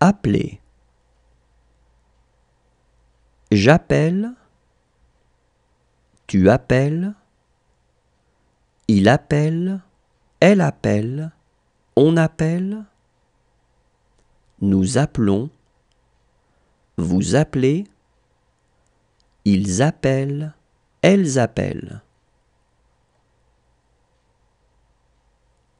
Appeler. J'appelle. Tu appelles. Il appelle. Elle appelle. On appelle. Nous appelons. Vous appelez. Ils appellent. Elles appellent.